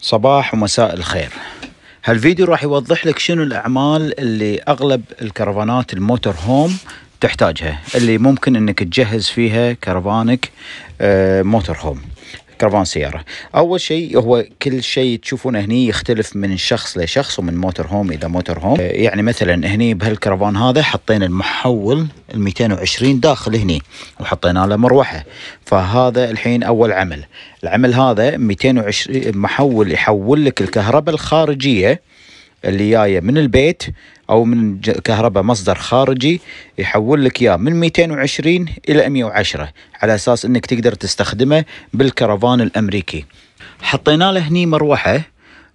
صباح ومساء الخير هالفيديو راح يوضح لك شنو الأعمال اللي أغلب الكرفانات الموتور هوم تحتاجها اللي ممكن أنك تجهز فيها كرفانك آه، موتور هوم كرفان سياره اول شيء هو كل شيء تشوفونه هني يختلف من شخص لشخص ومن موتر هوم الى موتر هوم آه، يعني مثلا هني بهالكرفان هذا حطينا المحول ال 220 داخل هني وحطينا له مروحه فهذا الحين اول عمل العمل هذا 220 محول يحول لك الكهرباء الخارجيه اللي جايه من البيت او من كهرباء مصدر خارجي يحول لك اياه من 220 الى 110 على اساس انك تقدر تستخدمه بالكرفان الامريكي حطينا له هني مروحه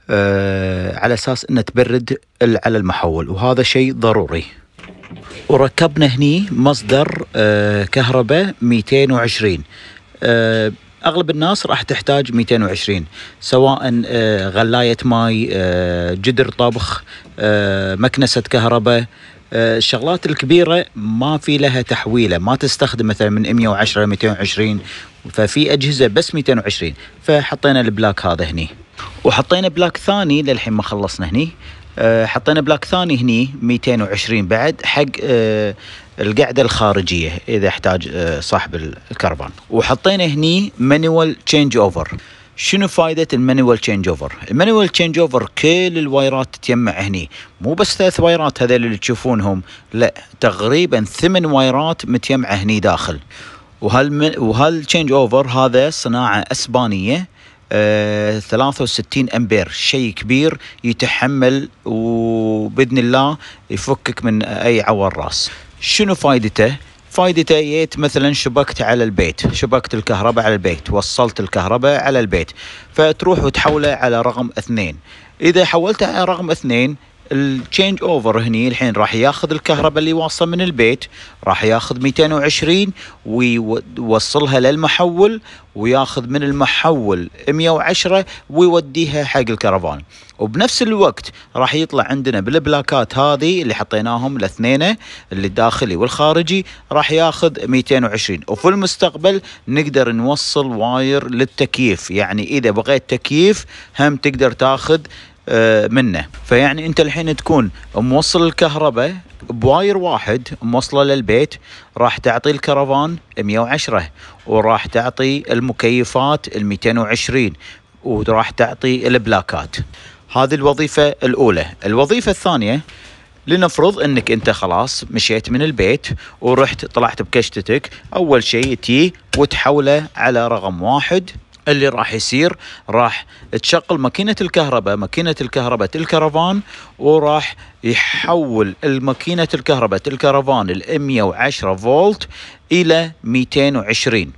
آه على اساس انه تبرد على المحول وهذا شيء ضروري وركبنا هني مصدر آه كهرباء 220 آه اغلب الناس راح تحتاج 220 سواء آه، غلايه ماي آه، جدر طبخ آه، مكنسه كهرباء الشغلات الكبيره ما في لها تحويله ما تستخدم مثلا من 110 ل 220 ففي اجهزه بس 220 فحطينا البلاك هذا هني وحطينا بلاك ثاني للحين ما خلصنا هني حطينا بلاك ثاني هني 220 بعد حق القعدة الخارجية إذا احتاج آه، صاحب الكرفان وحطينا هني مانيوال تشينج أوفر شنو فائدة المانيوال تشينج اوفر؟ المانيوال تشينج اوفر كل الوايرات تتجمع هني، مو بس ثلاث وايرات هذول اللي تشوفونهم، لا تقريبا ثمان وايرات متجمعة هني داخل. وهال وهالتشينج اوفر هذا صناعة اسبانية آه 63 امبير شيء كبير يتحمل وباذن الله يفكك من اي عور راس شنو فائدته؟ فائدته جيت مثلا شبكت على البيت شبكت الكهرباء على البيت وصلت الكهرباء على البيت فتروح وتحوله على رقم اثنين إذا حولته على رقم اثنين التشينج اوفر هني الحين راح ياخذ الكهرباء اللي واصله من البيت راح ياخذ 220 ويوصلها للمحول وياخذ من المحول 110 ويوديها حق الكرفان وبنفس الوقت راح يطلع عندنا بالبلاكات هذه اللي حطيناهم الاثنين اللي الداخلي والخارجي راح ياخذ 220 وفي المستقبل نقدر نوصل واير للتكييف يعني اذا بغيت تكييف هم تقدر تاخذ آه، منه فيعني انت الحين تكون موصل الكهرباء بواير واحد موصله للبيت راح تعطي الكرفان 110 وراح تعطي المكيفات ال 220 وراح تعطي البلاكات هذه الوظيفة الأولى الوظيفة الثانية لنفرض انك انت خلاص مشيت من البيت ورحت طلعت بكشتتك اول شيء تي وتحوله على رقم واحد اللي راح يصير راح تشغل ماكينة الكهرباء ماكينة الكهرباء الكرفان وراح يحول الماكينة الكهرباء الكرفان ال 110 فولت إلى 220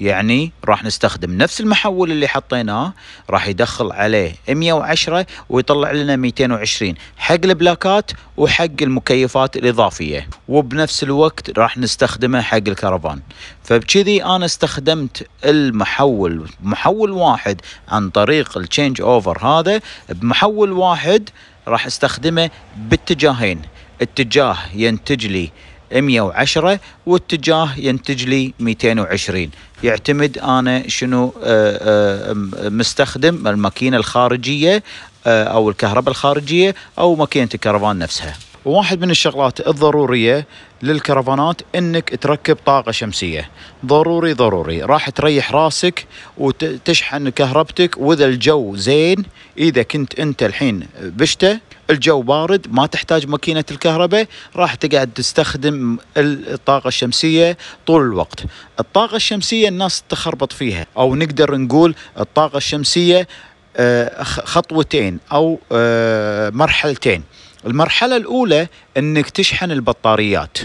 يعني راح نستخدم نفس المحول اللي حطيناه راح يدخل عليه 110 ويطلع لنا 220 حق البلاكات وحق المكيفات الإضافية وبنفس الوقت راح نستخدمه حق الكرفان فبكذي أنا استخدمت المحول محول واحد عن طريق التشينج أوفر هذا بمحول واحد راح استخدمه باتجاهين اتجاه ينتج لي 110 واتجاه ينتج لي 220 يعتمد انا شنو آه، آه، مستخدم الماكينه الخارجيه آه، او الكهرباء الخارجيه او ماكينه الكرفان نفسها وواحد من الشغلات الضرورية للكرفانات انك تركب طاقة شمسية ضروري ضروري راح تريح راسك وتشحن كهربتك واذا الجو زين اذا كنت انت الحين بشتة الجو بارد ما تحتاج ماكينة الكهرباء راح تقعد تستخدم الطاقة الشمسية طول الوقت الطاقة الشمسية الناس تخربط فيها او نقدر نقول الطاقة الشمسية آه، خطوتين او آه، مرحلتين المرحله الاولى انك تشحن البطاريات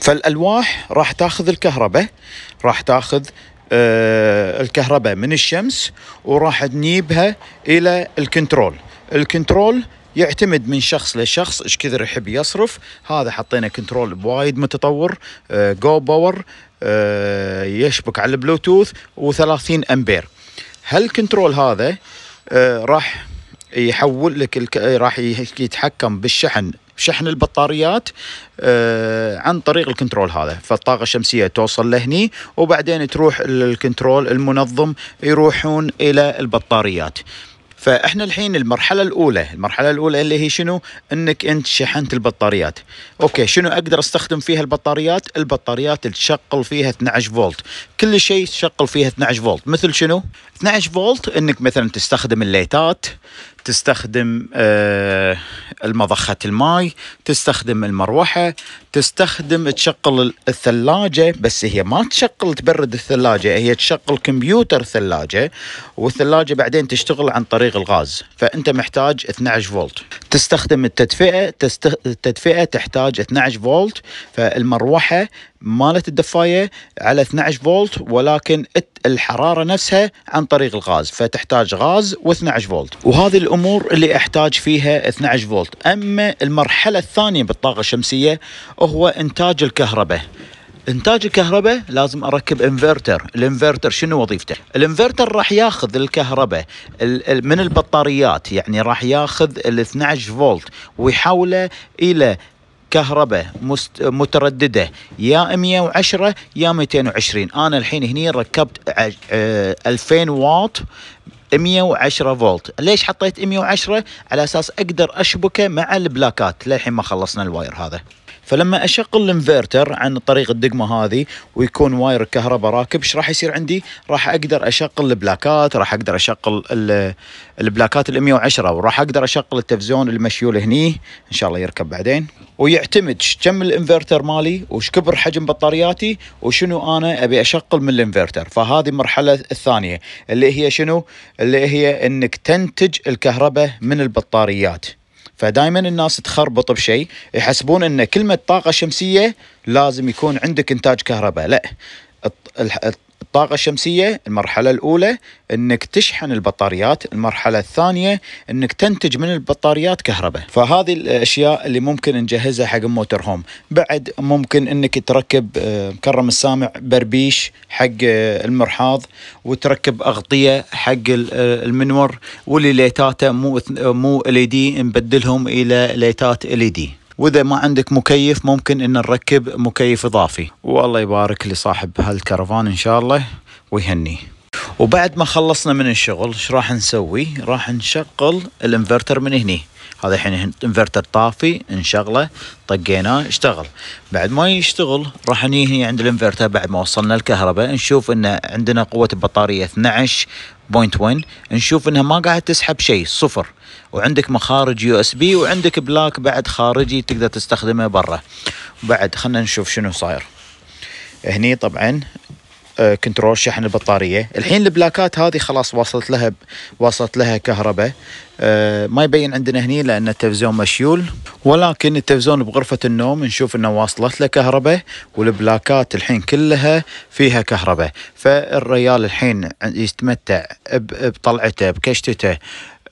فالالواح راح تاخذ الكهرباء راح تاخذ آه، الكهرباء من الشمس وراح تنيبها الى الكنترول الكنترول يعتمد من شخص لشخص ايش كثر يحب يصرف هذا حطينا كنترول بوايد متطور جو باور يشبك على البلوتوث و30 امبير هالكنترول هذا آه، راح يحول لك الك... آه، راح يتحكم بالشحن شحن البطاريات آه، عن طريق الكنترول هذا فالطاقة الشمسية توصل لهني وبعدين تروح الكنترول المنظم يروحون إلى البطاريات فاحنا الحين المرحله الاولى المرحله الاولى اللي هي شنو انك انت شحنت البطاريات اوكي شنو اقدر استخدم فيها البطاريات البطاريات اللي تشغل فيها 12 فولت كل شيء تشغل فيها 12 فولت مثل شنو 12 فولت انك مثلا تستخدم الليتات تستخدم آه، المضخة الماي تستخدم المروحة تستخدم تشغل الثلاجة بس هي ما تشغل تبرد الثلاجة هي تشغل كمبيوتر ثلاجة والثلاجة بعدين تشتغل عن طريق الغاز فأنت محتاج 12 فولت تستخدم التدفئة تستخ... التدفئة تحتاج 12 فولت فالمروحة مالت الدفايه على 12 فولت ولكن الحراره نفسها عن طريق الغاز فتحتاج غاز و12 فولت وهذه الامور اللي احتاج فيها 12 فولت اما المرحله الثانيه بالطاقه الشمسيه هو انتاج الكهرباء انتاج الكهرباء لازم اركب انفرتر الانفرتر شنو وظيفته الانفرتر راح ياخذ الكهرباء من البطاريات يعني راح ياخذ ال 12 فولت ويحوله الى كهرباء مست... متردده يا 110 يا 220 انا الحين هني ركبت 2000 آه، واط 110 فولت ليش حطيت 110 على اساس اقدر اشبكه مع البلاكات للحين ما خلصنا الواير هذا فلما اشغل الانفرتر عن طريق الدقمه هذه ويكون واير الكهرباء راكب ايش راح يصير عندي؟ راح اقدر اشغل البلاكات، راح اقدر اشغل البلاكات ال 110 وراح اقدر اشغل التلفزيون المشيول هني ان شاء الله يركب بعدين ويعتمد كم الانفرتر مالي وش كبر حجم بطارياتي وشنو انا ابي اشغل من الانفرتر، فهذه المرحله الثانيه اللي هي شنو؟ اللي هي انك تنتج الكهرباء من البطاريات فدائما الناس تخربط بشيء يحسبون ان كلمه طاقه شمسيه لازم يكون عندك انتاج كهرباء لا الطاقة الشمسية المرحلة الأولى أنك تشحن البطاريات المرحلة الثانية أنك تنتج من البطاريات كهرباء فهذه الأشياء اللي ممكن نجهزها حق موتر هوم بعد ممكن أنك تركب آه، مكرم السامع بربيش حق آه، المرحاض وتركب أغطية حق آه، المنور والليتاته مو مو ال دي نبدلهم الى ليتات ال دي واذا ما عندك مكيف ممكن ان نركب مكيف اضافي والله يبارك لصاحب هالكرفان ان شاء الله ويهنيه وبعد ما خلصنا من الشغل ايش راح نسوي راح نشغل الانفرتر من هني هذا الحين انفرتر طافي نشغله طقيناه اشتغل بعد ما يشتغل راح نيجي هني عند الانفرتر بعد ما وصلنا الكهرباء نشوف ان عندنا قوه البطاريه 12 بوينت 1 نشوف انها ما قاعد تسحب شيء صفر وعندك مخارج يو اس بي وعندك بلاك بعد خارجي تقدر تستخدمه برا بعد خلينا نشوف شنو صاير هني طبعا كنترول شحن البطاريه الحين البلاكات هذه خلاص وصلت لها وصلت لها كهرباء آه، ما يبين عندنا هني لان التلفزيون مشيول ولكن التلفزيون بغرفه النوم نشوف انه واصلت له كهرباء والبلاكات الحين كلها فيها كهرباء فالريال الحين يتمتع بطلعته بكشتته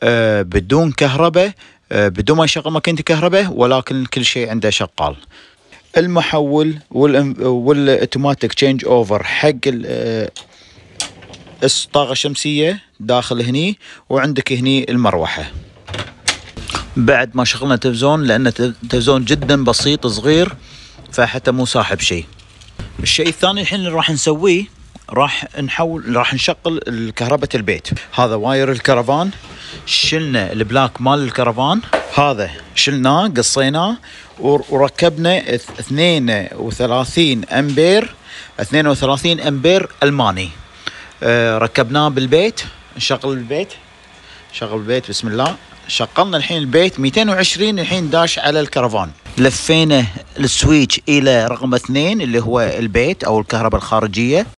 آه، بدون كهرباء آه، بدون ما يشغل ماكينه كهرباء ولكن كل شيء عنده شغال المحول والاوتوماتيك تشينج اوفر حق الطاقة آه، الشمسية داخل هني وعندك هني المروحة بعد ما شغلنا تلفزيون لأن تلفزيون جدا بسيط صغير فحتى مو صاحب شيء الشيء الثاني الحين اللي راح نسويه راح نحول راح نشغل كهرباء البيت هذا واير الكرفان شلنا البلاك مال الكرفان هذا شلناه قصيناه وركبنا 32 امبير 32 امبير الماني آه، ركبناه بالبيت نشغل البيت شغل البيت بسم الله شغلنا الحين البيت 220 الحين داش على الكرفان لفينا السويتش الى رقم اثنين اللي هو البيت او الكهرباء الخارجيه